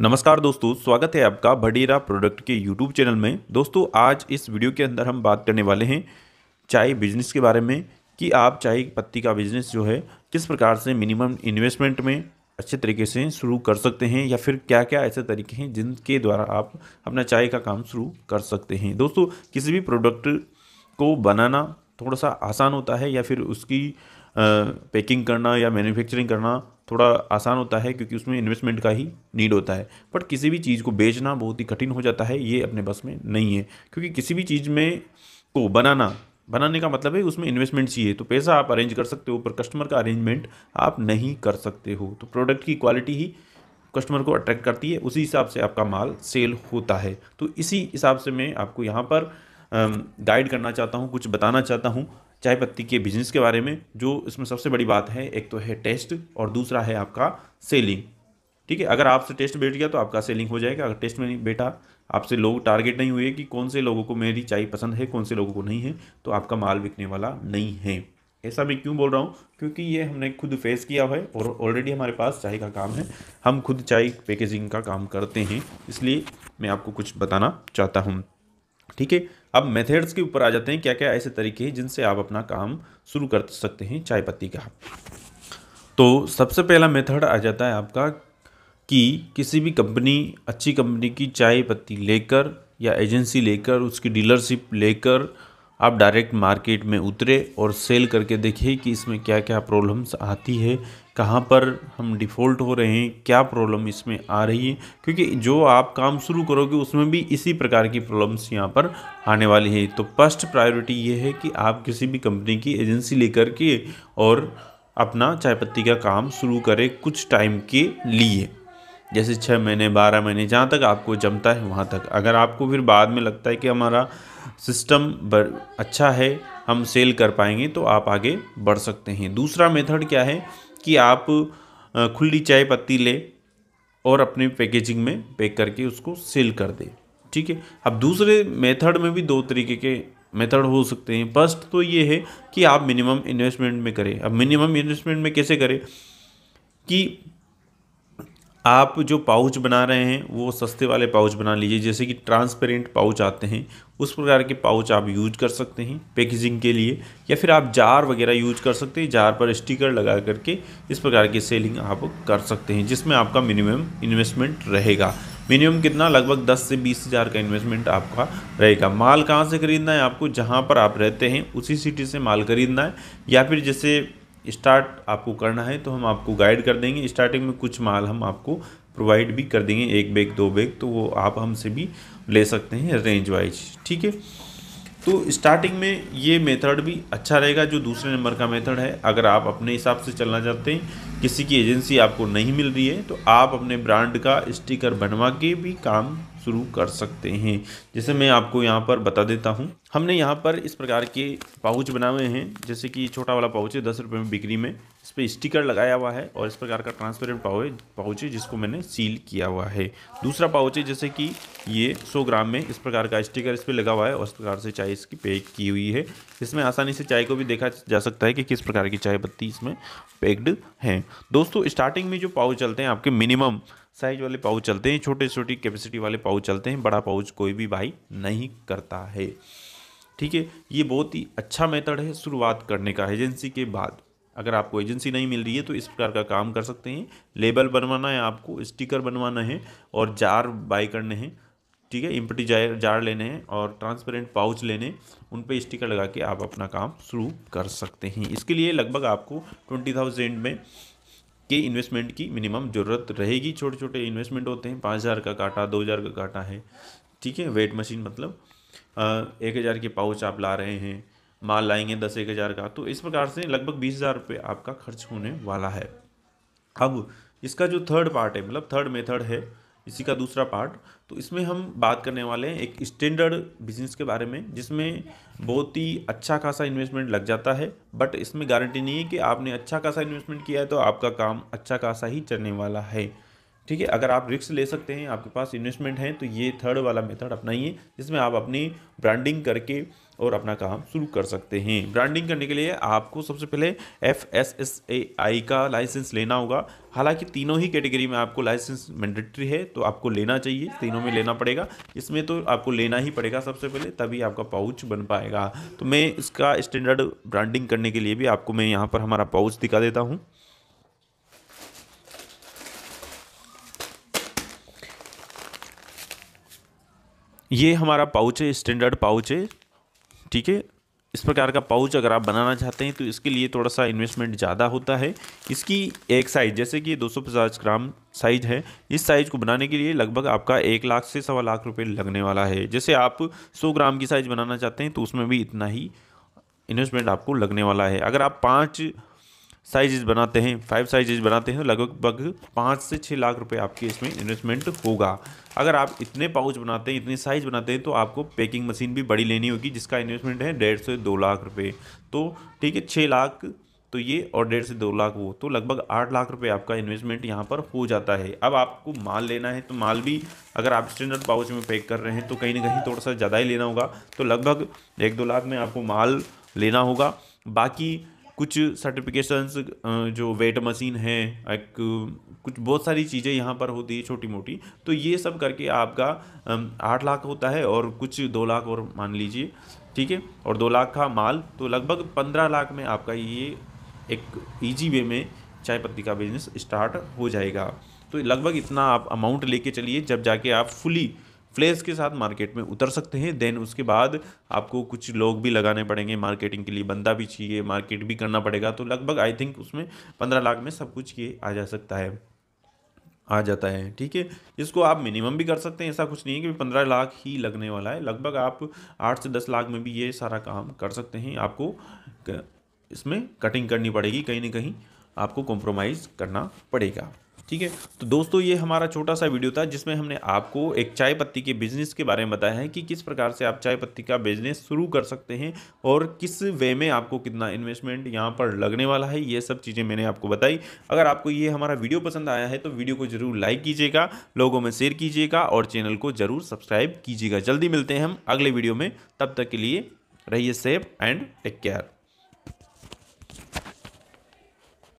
नमस्कार दोस्तों स्वागत है आपका भडीरा प्रोडक्ट के यूट्यूब चैनल में दोस्तों आज इस वीडियो के अंदर हम बात करने वाले हैं चाय बिजनेस के बारे में कि आप चाय पत्ती का बिजनेस जो है किस प्रकार से मिनिमम इन्वेस्टमेंट में अच्छे तरीके से शुरू कर सकते हैं या फिर क्या क्या ऐसे तरीके हैं जिनके द्वारा आप अपना चाय का काम शुरू कर सकते हैं दोस्तों किसी भी प्रोडक्ट को बनाना थोड़ा सा आसान होता है या फिर उसकी पैकिंग करना या मैन्युफैक्चरिंग करना थोड़ा आसान होता है क्योंकि उसमें इन्वेस्टमेंट का ही नीड होता है बट किसी भी चीज़ को बेचना बहुत ही कठिन हो जाता है ये अपने बस में नहीं है क्योंकि किसी भी चीज़ में को बनाना बनाने का मतलब है उसमें इन्वेस्टमेंट चाहिए तो पैसा आप अरेंज कर सकते हो पर कस्टमर का अरेंजमेंट आप नहीं कर सकते हो तो प्रोडक्ट की क्वालिटी ही कस्टमर को अट्रैक्ट करती है उसी हिसाब से आपका माल सेल होता है तो इसी हिसाब से मैं आपको यहाँ पर गाइड करना चाहता हूँ कुछ बताना चाहता हूँ चाय पत्ती के बिजनेस के बारे में जो इसमें सबसे बड़ी बात है एक तो है टेस्ट और दूसरा है आपका सेलिंग ठीक है अगर आपसे टेस्ट बैठ गया तो आपका सेलिंग हो जाएगा अगर टेस्ट में नहीं बैठा आपसे लोग टारगेट नहीं हुए कि कौन से लोगों को मेरी चाय पसंद है कौन से लोगों को नहीं है तो आपका माल बिकने वाला नहीं है ऐसा मैं क्यों बोल रहा हूँ क्योंकि ये हमने खुद फेस किया है और ऑलरेडी हमारे पास चाय का काम है हम खुद चाय पैकेजिंग का काम करते हैं इसलिए मैं आपको कुछ बताना चाहता हूँ ठीक है अब मेथड्स के ऊपर आ जाते हैं क्या क्या ऐसे तरीके हैं जिनसे आप अपना काम शुरू कर सकते हैं चाय पत्ती का तो सबसे पहला मेथड आ जाता है आपका कि किसी भी कंपनी अच्छी कंपनी की चाय पत्ती लेकर या एजेंसी लेकर उसकी डीलरशिप लेकर आप डायरेक्ट मार्केट में उतरे और सेल करके देखिए कि इसमें क्या क्या प्रॉब्लम्स आती है कहाँ पर हम डिफ़ॉल्ट हो रहे हैं क्या प्रॉब्लम इसमें आ रही है क्योंकि जो आप काम शुरू करोगे उसमें भी इसी प्रकार की प्रॉब्लम्स यहाँ पर आने वाली है तो फर्स्ट प्रायोरिटी ये है कि आप किसी भी कंपनी की एजेंसी लेकर के और अपना चाय पत्ती का काम शुरू करें कुछ टाइम के लिए जैसे छः महीने बारह महीने जहाँ तक आपको जमता है वहाँ तक अगर आपको फिर बाद में लगता है कि हमारा सिस्टम अच्छा है हम सेल कर पाएंगे तो आप आगे बढ़ सकते हैं दूसरा मेथड क्या है कि आप खुली चाय पत्ती ले और अपने पैकेजिंग में पैक करके उसको सेल कर दें ठीक है अब दूसरे मेथड में भी दो तरीके के मेथड हो सकते हैं फर्स्ट तो ये है कि आप मिनिमम इन्वेस्टमेंट में करें अब मिनिमम इन्वेस्टमेंट में कैसे करें कि आप जो पाउच बना रहे हैं वो सस्ते वाले पाउच बना लीजिए जैसे कि ट्रांसपेरेंट पाउच आते हैं उस प्रकार के पाउच आप यूज कर सकते हैं पैकेजिंग के लिए या फिर आप जार वगैरह यूज कर सकते हैं जार पर स्टिकर लगा करके इस प्रकार की सेलिंग आप कर सकते हैं जिसमें आपका मिनिमम इन्वेस्टमेंट रहेगा मिनिमम कितना लगभग 10 से बीस हज़ार का इन्वेस्टमेंट आपका रहेगा माल कहाँ से खरीदना है आपको जहाँ पर आप रहते हैं उसी सिटी से माल खरीदना है या फिर जैसे स्टार्ट आपको करना है तो हम आपको गाइड कर देंगे स्टार्टिंग में कुछ माल हम आपको प्रोवाइड भी कर देंगे एक बैग दो बैग तो वो आप हमसे भी ले सकते हैं रेंज वाइज ठीक है तो स्टार्टिंग में ये मेथड भी अच्छा रहेगा जो दूसरे नंबर का मेथड है अगर आप अपने हिसाब से चलना चाहते हैं किसी की एजेंसी आपको नहीं मिल रही है तो आप अपने ब्रांड का स्टिकर बनवा के भी काम शुरू कर सकते हैं जैसे मैं आपको यहाँ पर बता देता हूँ हमने यहाँ पर इस प्रकार के पाउच बनाए हुए हैं जैसे कि छोटा वाला पाउच है दस रुपये में बिक्री में इस पर स्टिकर लगाया हुआ है और इस प्रकार का ट्रांसपेरेंट पाउ पाउच है जिसको मैंने सील किया हुआ है दूसरा पाउच है जैसे कि ये 100 ग्राम में इस प्रकार का स्टिकर इस पर लगा हुआ है और इस प्रकार से चाय इसकी पैक की हुई है इसमें आसानी से चाय को भी देखा जा सकता है कि किस प्रकार की चाय पत्ती इसमें पैक्ड हैं दोस्तों स्टार्टिंग में जो पाउच चलते हैं आपके मिनिमम साइज वाले पाउच चलते हैं छोटे छोटी कैपेसिटी वाले पाउच चलते हैं बड़ा पाउच कोई भी बाई नहीं करता है ठीक है ये बहुत ही अच्छा मेथड है शुरुआत करने का एजेंसी के बाद अगर आपको एजेंसी नहीं मिल रही है तो इस प्रकार का काम कर सकते हैं लेबल बनवाना है आपको स्टिकर बनवाना है और जार बाई करने हैं ठीक है इम्पटी जार जार लेने हैं और ट्रांसपेरेंट पाउच लेने उन पर स्टिकर लगा के आप अपना काम शुरू कर सकते हैं इसके लिए लगभग आपको ट्वेंटी थाउजेंड में के इन्वेस्टमेंट की मिनिमम ज़रूरत रहेगी छोटे छोटे इन्वेस्टमेंट होते हैं पाँच हज़ार का काटा दो हज़ार का काटा है ठीक है वेट मशीन मतलब एक हज़ार के पाउच आप ला रहे हैं माल लाएंगे दस एक हज़ार का तो इस प्रकार से लगभग बीस हज़ार रुपये आपका खर्च होने वाला है अब इसका जो थर्ड पार्ट है मतलब थर्ड मेथड है इसी का दूसरा पार्ट तो इसमें हम बात करने वाले हैं एक स्टैंडर्ड बिजनेस के बारे में जिसमें बहुत ही अच्छा खासा इन्वेस्टमेंट लग जाता है बट इसमें गारंटी नहीं है कि आपने अच्छा खासा इन्वेस्टमेंट किया है तो आपका काम अच्छा खासा ही चलने वाला है ठीक है अगर आप रिक्स ले सकते हैं आपके पास इन्वेस्टमेंट है तो ये थर्ड वाला मेथड अपनाइए जिसमें आप अपनी ब्रांडिंग करके और अपना काम शुरू कर सकते हैं ब्रांडिंग करने के लिए आपको सबसे पहले F S S A I का लाइसेंस लेना होगा हालांकि तीनों ही कैटेगरी में आपको लाइसेंस मैंडेटरी है तो आपको लेना चाहिए तीनों में लेना पड़ेगा इसमें तो आपको लेना ही पड़ेगा सबसे पहले तभी आपका पाउच बन पाएगा तो मैं इसका स्टैंडर्ड ब्रांडिंग करने के लिए भी आपको मैं यहाँ पर हमारा पाउच दिखा देता हूँ ये हमारा पाउच है स्टैंडर्ड पाउच है ठीक है इस प्रकार का पाउच अगर आप बनाना चाहते हैं तो इसके लिए थोड़ा सा इन्वेस्टमेंट ज़्यादा होता है इसकी एक साइज़ जैसे कि दो सौ पचास ग्राम साइज़ है इस साइज़ को बनाने के लिए लगभग आपका एक लाख से सवा लाख रुपए लगने वाला है जैसे आप सौ ग्राम की साइज़ बनाना चाहते हैं तो उसमें भी इतना ही इन्वेस्टमेंट आपको लगने वाला है अगर आप पाँच साइजेस बनाते हैं फाइव साइजेस बनाते हैं लगभग पाँच से छः लाख रुपए आपकी इसमें इन्वेस्टमेंट होगा अगर आप इतने पाउच बनाते हैं इतने साइज बनाते हैं तो आपको पैकिंग मशीन भी बड़ी लेनी होगी जिसका इन्वेस्टमेंट है डेढ़ से दो लाख रुपये तो ठीक है छः लाख तो ये और डेढ़ से दो लाख वो तो लगभग आठ लाख रुपये आपका इन्वेस्टमेंट यहाँ पर हो जाता है अब आपको माल लेना है तो माल भी अगर आप स्टैंडर्ड पाउच में पैक कर रहे हैं तो कहीं ना कहीं थोड़ा सा ज़्यादा ही लेना होगा तो लगभग एक दो लाख में आपको माल लेना होगा बाकी कुछ सर्टिफिकेशंस जो वेट मशीन है एक कुछ बहुत सारी चीज़ें यहाँ पर होती है छोटी मोटी तो ये सब करके आपका आठ लाख होता है और कुछ दो लाख और मान लीजिए ठीक है और दो लाख का माल तो लगभग पंद्रह लाख में आपका ये एक ईजी वे में चाय पत्ती का बिजनेस स्टार्ट हो जाएगा तो लगभग इतना आप अमाउंट लेके चलिए जब जाके आप फुली फ्लेस के साथ मार्केट में उतर सकते हैं देन उसके बाद आपको कुछ लोग भी लगाने पड़ेंगे मार्केटिंग के लिए बंदा भी चाहिए मार्केट भी करना पड़ेगा तो लगभग आई थिंक उसमें पंद्रह लाख में सब कुछ ये आ जा सकता है आ जाता है ठीक है इसको आप मिनिमम भी कर सकते हैं ऐसा कुछ नहीं है कि पंद्रह लाख ही लगने वाला है लगभग आप आठ से दस लाख में भी ये सारा काम कर सकते हैं आपको इसमें कटिंग करनी पड़ेगी कहीं ना कहीं आपको कॉम्प्रोमाइज़ करना पड़ेगा ठीक है तो दोस्तों ये हमारा छोटा सा वीडियो था जिसमें हमने आपको एक चाय पत्ती के बिज़नेस के बारे में बताया है कि किस प्रकार से आप चाय पत्ती का बिज़नेस शुरू कर सकते हैं और किस वे में आपको कितना इन्वेस्टमेंट यहाँ पर लगने वाला है ये सब चीज़ें मैंने आपको बताई अगर आपको ये हमारा वीडियो पसंद आया है तो वीडियो को ज़रूर लाइक कीजिएगा लोगों में शेयर कीजिएगा और चैनल को ज़रूर सब्सक्राइब कीजिएगा जल्दी मिलते हैं हम अगले वीडियो में तब तक के लिए रहिए सेफ एंड टेक केयर